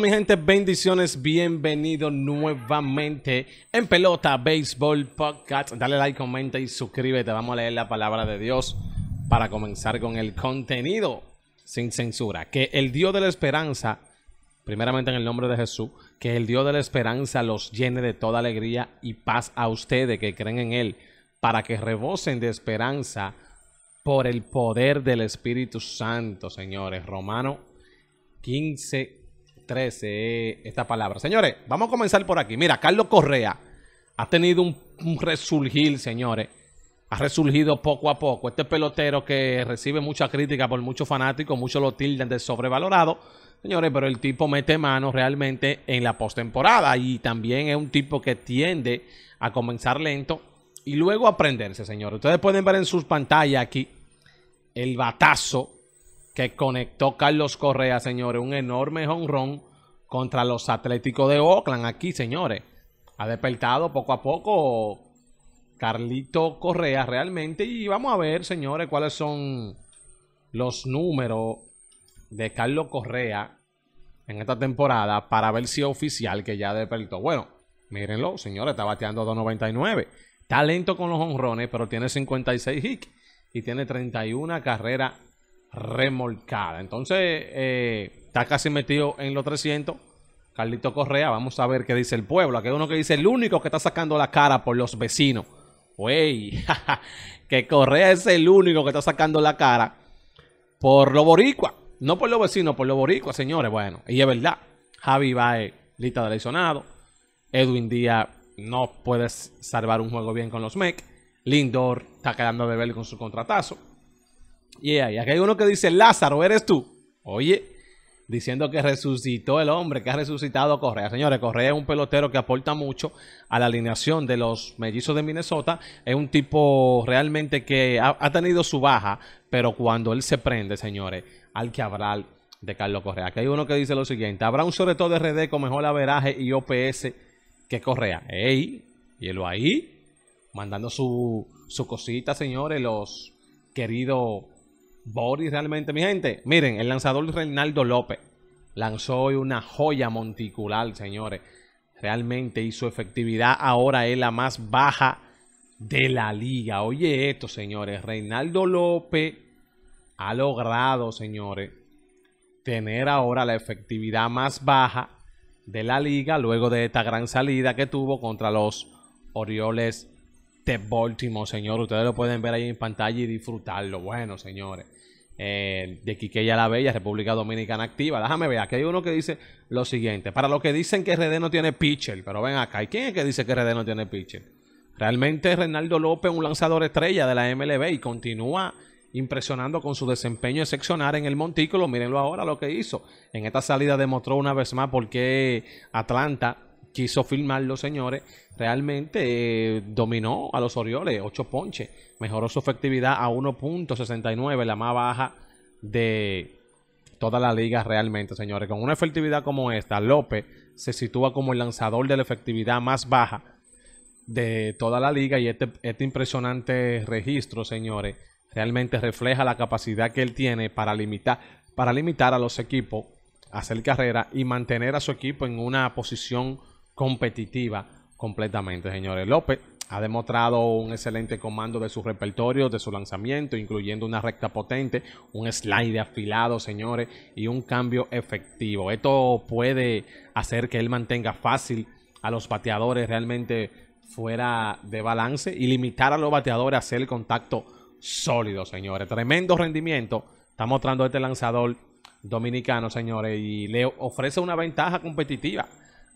mi gente, bendiciones, bienvenido nuevamente en Pelota Béisbol Podcast. Dale like, comenta y suscríbete. Vamos a leer la palabra de Dios para comenzar con el contenido sin censura. Que el Dios de la esperanza, primeramente en el nombre de Jesús, que el Dios de la esperanza los llene de toda alegría y paz a ustedes que creen en Él, para que rebosen de esperanza por el poder del Espíritu Santo, señores. Romano 15, 13 esta palabra. Señores, vamos a comenzar por aquí. Mira, Carlos Correa ha tenido un, resurgir, señores. Ha resurgido poco a poco. Este pelotero que recibe mucha crítica por muchos fanáticos, muchos lo tildan de sobrevalorado. Señores, pero el tipo mete mano realmente en la postemporada y también es un tipo que tiende a comenzar lento y luego aprenderse, señores. Ustedes pueden ver en sus pantallas aquí el batazo que conectó Carlos Correa, señores. Un enorme honrón contra los Atléticos de Oakland aquí, señores. Ha despertado poco a poco Carlito Correa realmente. Y vamos a ver, señores, cuáles son los números de Carlos Correa en esta temporada para ver si oficial que ya despertó. Bueno, mírenlo, señores, está bateando 2.99. Está lento con los honrones, pero tiene 56 hits y tiene 31 carreras remolcadas. Entonces, eh, casi metido en los 300. Carlito Correa, vamos a ver qué dice el pueblo. Aquí hay uno que dice el único que está sacando la cara por los vecinos. Wey, que Correa es el único que está sacando la cara por los boricua No por los vecinos, por los boricua señores. Bueno, y es verdad. Javi va lista de lesionado. Edwin Díaz no puede salvar un juego bien con los Mec. Lindor está quedando de con su contratazo. Y ahí y hay uno que dice, Lázaro, eres tú. Oye, diciendo que resucitó el hombre, que ha resucitado Correa. Señores, Correa es un pelotero que aporta mucho a la alineación de los mellizos de Minnesota. Es un tipo realmente que ha, tenido su baja, pero cuando él se prende, señores, al que habrá de Carlos Correa. Aquí hay uno que dice lo siguiente: habrá un sobre todo de RD con mejor averaje y OPS que Correa. ¡Ey! Hielo ahí, mandando su, su cosita, señores, los queridos Boris realmente, mi gente, miren, el lanzador Reinaldo López lanzó hoy una joya monticular, señores. Realmente y su efectividad ahora es la más baja de la liga. Oye esto, señores. Reinaldo López ha logrado, señores, tener ahora la efectividad más baja de la liga luego de esta gran salida que tuvo contra los Orioles este Baltimore, señor. Ustedes lo pueden ver ahí en pantalla y disfrutarlo. Bueno, señores. Eh, de Quiqueya la Bella, República Dominicana activa. Déjame ver, aquí hay uno que dice lo siguiente. Para los que dicen que RD no tiene pitcher, pero ven acá, ¿y quién es que dice que RD no tiene pitcher? Realmente Renaldo López, un lanzador estrella de la MLB y continúa impresionando con su desempeño excepcional en el Montículo. Mírenlo ahora lo que hizo. En esta salida demostró una vez más por qué Atlanta quiso filmarlo, señores, realmente eh, dominó a los Orioles, 8 ponches. Mejoró su efectividad a 1.69, la más baja de toda la liga realmente, señores. Con una efectividad como esta, López se sitúa como el lanzador de la efectividad más baja de toda la liga y este, este impresionante registro, señores, realmente refleja la capacidad que él tiene para limitar, para limitar a los equipos, hacer carrera y mantener a su equipo en una posición competitiva completamente, señores. López ha demostrado un excelente comando de su repertorio, de su lanzamiento, incluyendo una recta potente, un slide afilado, señores, y un cambio efectivo. Esto puede hacer que él mantenga fácil a los bateadores realmente fuera de balance y limitar a los bateadores a hacer el contacto sólido, señores. Tremendo rendimiento está mostrando este lanzador dominicano, señores, y le ofrece una ventaja competitiva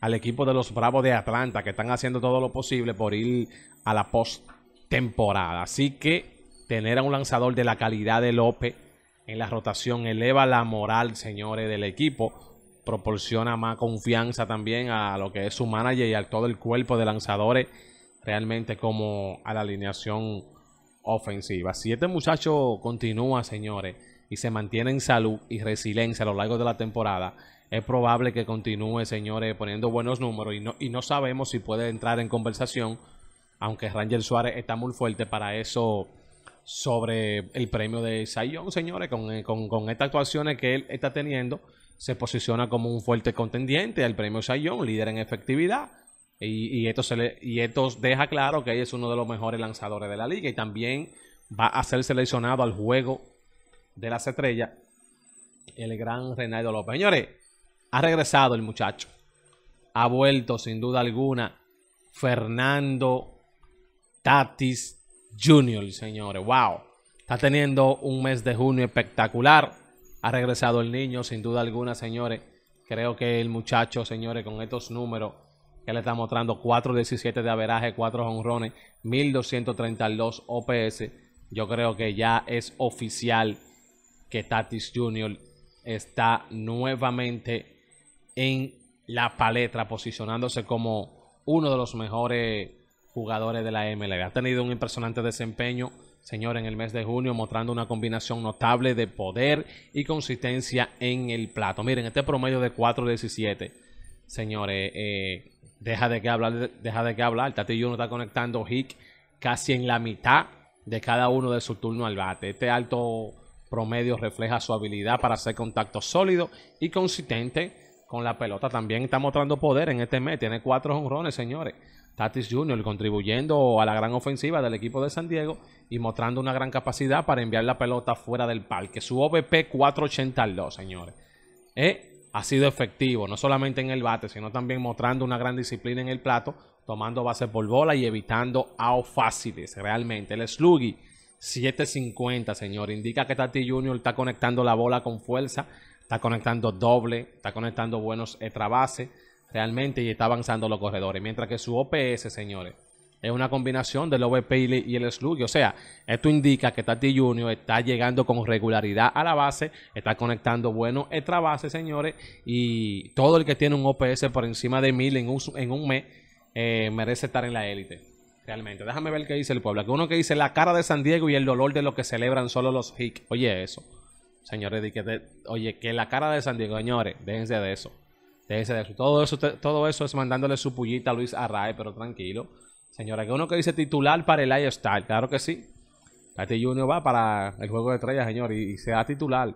al equipo de los Bravos de Atlanta, que están haciendo todo lo posible por ir a la post-temporada. Así que tener a un lanzador de la calidad de López en la rotación eleva la moral, señores, del equipo. Proporciona más confianza también a lo que es su manager y a todo el cuerpo de lanzadores, realmente como a la alineación ofensiva. Si este muchacho continúa, señores, y se mantiene en salud y resiliencia a lo largo de la temporada, es probable que continúe, señores, poniendo buenos números y no, y no sabemos si puede entrar en conversación, aunque Ranger Suárez está muy fuerte para eso sobre el premio de Sayón, señores, eh, con, con, estas actuaciones que él está teniendo, se posiciona como un fuerte contendiente al premio Sayón, líder en efectividad. Y, esto se le, y esto deja claro que él es uno de los mejores lanzadores de la liga y también va a ser seleccionado al juego de las estrellas, el gran Reinaldo López. Señores, ha regresado el muchacho. Ha vuelto, sin duda alguna, Fernando Tatis Jr., señores. ¡Wow! Está teniendo un mes de junio espectacular. Ha regresado el niño, sin duda alguna, señores. Creo que el muchacho, señores, con estos números que le está mostrando, 4.17 de averaje, 4 honrones, 1.232 OPS, yo creo que ya es oficial que Tatis Jr. está nuevamente en la paleta posicionándose como uno de los mejores jugadores de la MLB. Ha tenido un impresionante desempeño, señor, en el mes de junio, mostrando una combinación notable de poder y consistencia en el plato. Miren, este promedio de 4.17, señores, eh, eh, deja de que hablar, deja de que hablar. Tati Junior está conectando Hick casi en la mitad de cada uno de su turno al bate. Este alto promedio refleja su habilidad para hacer contacto sólido y consistente con la pelota. También está mostrando poder en este mes. Tiene cuatro honrones, señores. Tatis Jr. contribuyendo a la gran ofensiva del equipo de San Diego y mostrando una gran capacidad para enviar la pelota fuera del parque. Su OBP 482, señores. Eh, ha sido efectivo, no solamente en el bate, sino también mostrando una gran disciplina en el plato, tomando base por bola y evitando outs fáciles. Realmente, el Sluggy 7.50, señor. Indica que Tati Junior está conectando la bola con fuerza, está conectando doble, está conectando buenos bases, realmente y está avanzando los corredores. Mientras que su OPS, señores, es una combinación del OVP y el slug. O sea, esto indica que Tati Junior está llegando con regularidad a la base, está conectando buenos extra bases, señores. Y todo el que tiene un OPS por encima de mil en un, en un mes eh, merece estar en la élite. Realmente, déjame ver qué dice el pueblo. Aquí uno que dice la cara de San Diego y el dolor de lo que celebran solo los hicks Oye, eso. Señores, que oye, que la cara de San Diego, señores, déjense de eso. Déjense de eso. Todo eso, todo eso es mandándole su pullita a Luis Arrae, pero tranquilo. Señora, que uno que dice titular para el I-Star, claro que sí. Tati Junior va para el juego de estrellas, señor, y, se sea titular.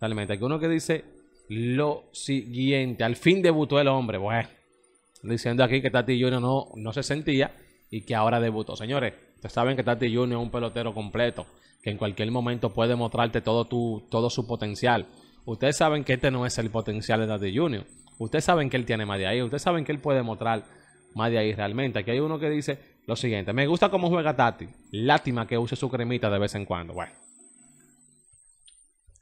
Realmente, que uno que dice lo siguiente, al fin debutó el hombre. Bueno, diciendo aquí que Tati Junior no, no se sentía y que ahora debutó. Señores, ustedes saben que Tati Junior es un pelotero completo, que en cualquier momento puede mostrarte todo, tu, todo su potencial. Ustedes saben que este no es el potencial de Tati Junior. Ustedes saben que él tiene más de ahí. Ustedes saben que él puede mostrar más de ahí realmente. Aquí hay uno que dice lo siguiente. Me gusta cómo juega Tati. Lástima que use su cremita de vez en cuando. Bueno.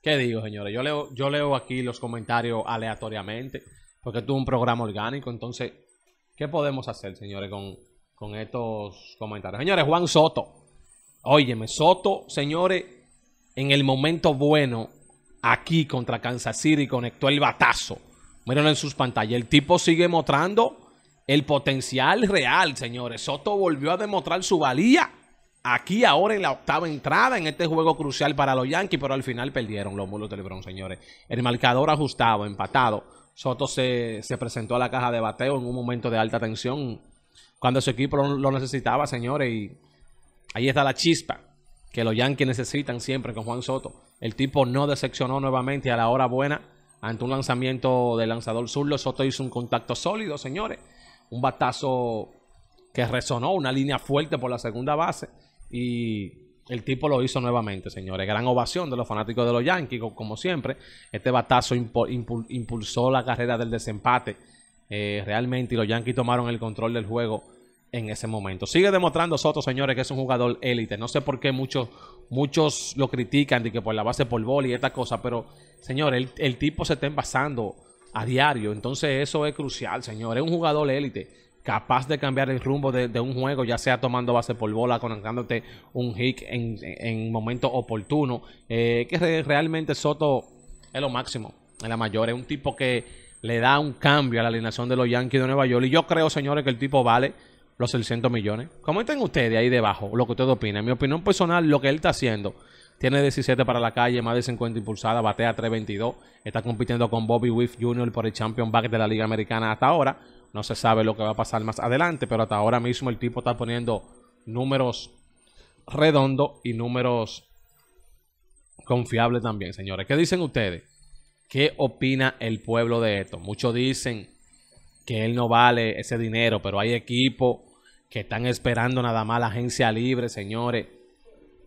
¿Qué digo, señores? Yo leo, yo leo aquí los comentarios aleatoriamente. Porque tuvo un programa orgánico. Entonces, ¿qué podemos hacer, señores, con, con estos comentarios. Señores, Juan Soto. Óyeme, Soto, señores, en el momento bueno, aquí contra Kansas City conectó el batazo. Mírenlo en sus pantallas. El tipo sigue mostrando el potencial real, señores. Soto volvió a demostrar su valía aquí ahora en la octava entrada en este juego crucial para los Yankees, pero al final perdieron los mulos de Lebron, señores. El marcador ajustado, empatado. Soto se, se presentó a la caja de bateo en un momento de alta tensión cuando su equipo lo, necesitaba, señores. Y ahí está la chispa que los Yankees necesitan siempre con Juan Soto. El tipo no decepcionó nuevamente a la hora buena ante un lanzamiento del lanzador zurdo. Soto hizo un contacto sólido, señores. Un batazo que resonó, una línea fuerte por la segunda base. Y el tipo lo hizo nuevamente, señores. Gran ovación de los fanáticos de los Yankees, como siempre. Este batazo impulsó la carrera del desempate eh, realmente y los Yankees tomaron el control del juego en ese momento. Sigue demostrando Soto, señores, que es un jugador élite. No sé por qué muchos, muchos lo critican de que por la base por bola y esta cosa, pero señores, el, tipo se está envasando a diario. Entonces eso es crucial, señores. Es un jugador élite capaz de cambiar el rumbo de, un juego, ya sea tomando base por bola, conectándote un hit en, en momento oportuno, eh, que realmente Soto es lo máximo es la mayor. Es un tipo que le da un cambio a la alineación de los Yankees de Nueva York. Y yo creo, señores, que el tipo vale los 600 millones. Comenten ustedes ahí debajo lo que ustedes opinan. En mi opinión personal, lo que él está haciendo. Tiene 17 para la calle, más de 50 impulsadas, batea 322. Está compitiendo con Bobby Wiff Jr. por el Champion Back de la Liga Americana hasta ahora. No se sabe lo que va a pasar más adelante, pero hasta ahora mismo el tipo está poniendo números redondos y números confiables también, señores. ¿Qué dicen ustedes? ¿Qué opina el pueblo de esto? Muchos dicen que él no vale ese dinero, pero hay equipos que están esperando nada más la agencia libre, señores,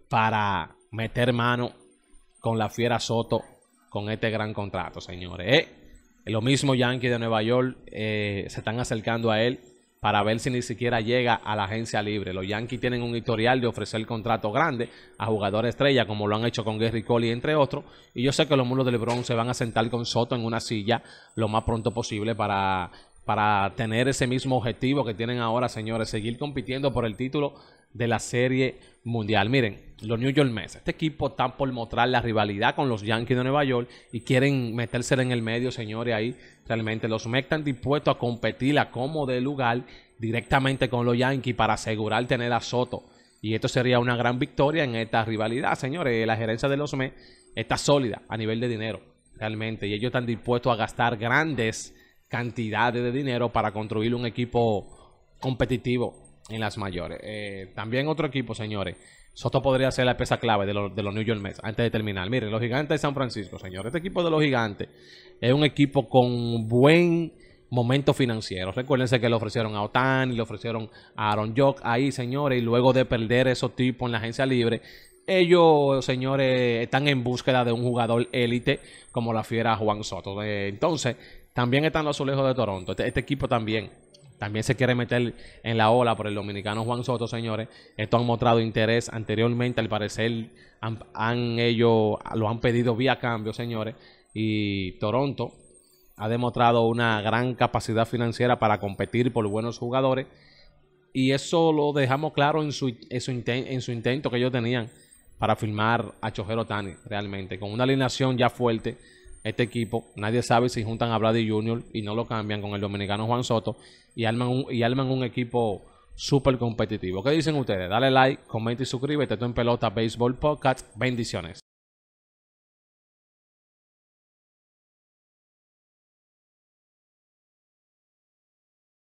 para meter mano con la Fiera Soto con este gran contrato, señores. Eh, lo mismo Yankees de Nueva York eh, se están acercando a él para ver si ni siquiera llega a la agencia libre. Los Yankees tienen un historial de ofrecer contratos grandes a jugadores estrella, como lo han hecho con Gary Cole entre otros. Y yo sé que los mulos de LeBron se van a sentar con Soto en una silla lo más pronto posible para, para tener ese mismo objetivo que tienen ahora, señores, seguir compitiendo por el título de la Serie Mundial. Miren, los New York Mets, este equipo está por mostrar la rivalidad con los Yankees de Nueva York y quieren meterse en el medio, señores, ahí. Realmente los Mets están dispuestos a competir a como de lugar directamente con los Yankees para asegurar tener a Soto. Y esto sería una gran victoria en esta rivalidad, señores. La gerencia de los Mets está sólida a nivel de dinero, realmente. Y ellos están dispuestos a gastar grandes cantidades de dinero para construir un equipo competitivo en las mayores. Eh, también otro equipo, señores. Soto podría ser la pieza clave de, de, los New York Mets antes de terminar. Miren, los gigantes de San Francisco, señores. Este equipo de los gigantes es un equipo con buen momento financiero. Recuérdense que le ofrecieron a y le ofrecieron a Aaron Jock ahí, señores, y luego de perder esos tipos en la agencia libre, ellos, señores, están en búsqueda de un jugador élite como la fiera Juan Soto. Eh, entonces, también están los azulejos de Toronto. este, este equipo también también se quiere meter en la ola por el dominicano Juan Soto, señores. Esto han mostrado interés anteriormente, al parecer han, ellos lo han pedido vía cambio, señores. Y Toronto ha demostrado una gran capacidad financiera para competir por buenos jugadores. Y eso lo dejamos claro en su, en su intento que ellos tenían para firmar a Chojero Tani, realmente, con una alineación ya fuerte este equipo, nadie sabe si juntan a Brady Junior y no lo cambian con el dominicano Juan Soto y arman un, y un equipo súper competitivo. ¿Qué dicen ustedes? Dale like, comenta y suscríbete. Esto en Pelota Baseball Podcast. Bendiciones.